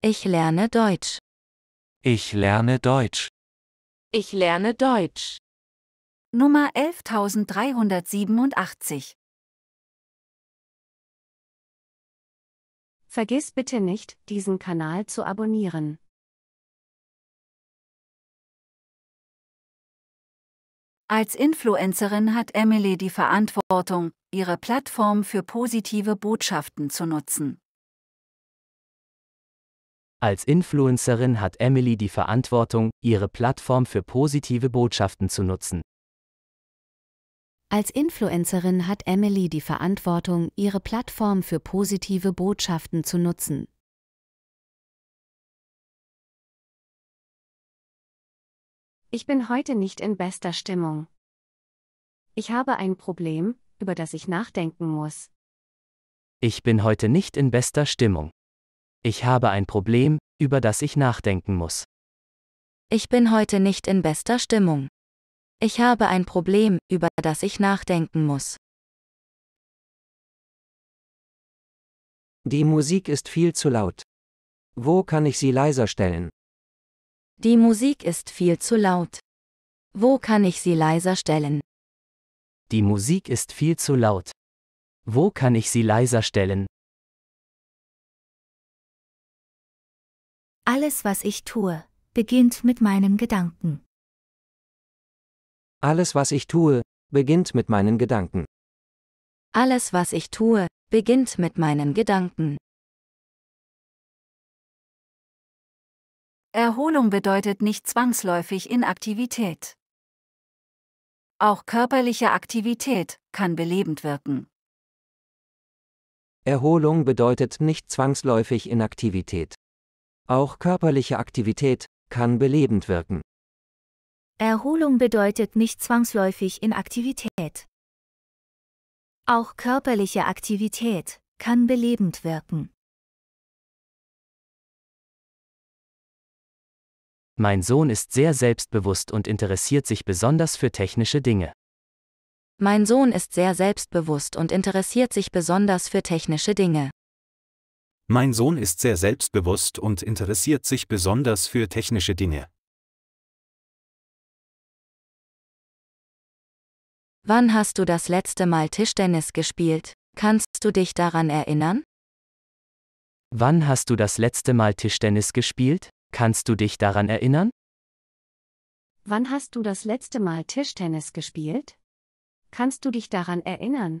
Ich lerne Deutsch. Ich lerne Deutsch. Ich lerne Deutsch. Nummer 11387 Vergiss bitte nicht, diesen Kanal zu abonnieren. Als Influencerin hat Emily die Verantwortung, ihre Plattform für positive Botschaften zu nutzen. Als Influencerin hat Emily die Verantwortung, ihre Plattform für positive Botschaften zu nutzen. Als Influencerin hat Emily die Verantwortung, ihre Plattform für positive Botschaften zu nutzen. Ich bin heute nicht in bester Stimmung. Ich habe ein Problem, über das ich nachdenken muss. Ich bin heute nicht in bester Stimmung. Ich habe ein Problem, über das ich nachdenken muss. Ich bin heute nicht in bester Stimmung. Ich habe ein Problem, über das ich nachdenken muss. Die Musik ist viel zu laut. Wo kann ich sie leiser stellen? Die Musik ist viel zu laut. Wo kann ich sie leiser stellen? Die Musik ist viel zu laut. Wo kann ich sie leiser stellen? Alles, was ich tue, beginnt mit meinen Gedanken. Alles, was ich tue, beginnt mit meinen Gedanken. Alles, was ich tue, beginnt mit meinen Gedanken. Erholung bedeutet nicht zwangsläufig Inaktivität. Auch körperliche Aktivität kann belebend wirken. Erholung bedeutet nicht zwangsläufig Inaktivität. Auch körperliche Aktivität kann belebend wirken. Erholung bedeutet nicht zwangsläufig Inaktivität. Auch körperliche Aktivität kann belebend wirken. Mein Sohn ist sehr selbstbewusst und interessiert sich besonders für technische Dinge. Mein Sohn ist sehr selbstbewusst und interessiert sich besonders für technische Dinge. Mein Sohn ist sehr selbstbewusst und interessiert sich besonders für technische Dinge. Wann hast du das letzte Mal Tischtennis gespielt? Kannst du dich daran erinnern? Wann hast du das letzte Mal Tischtennis gespielt? Kannst du dich daran erinnern? Wann hast du das letzte Mal Tischtennis gespielt? Kannst du dich daran erinnern?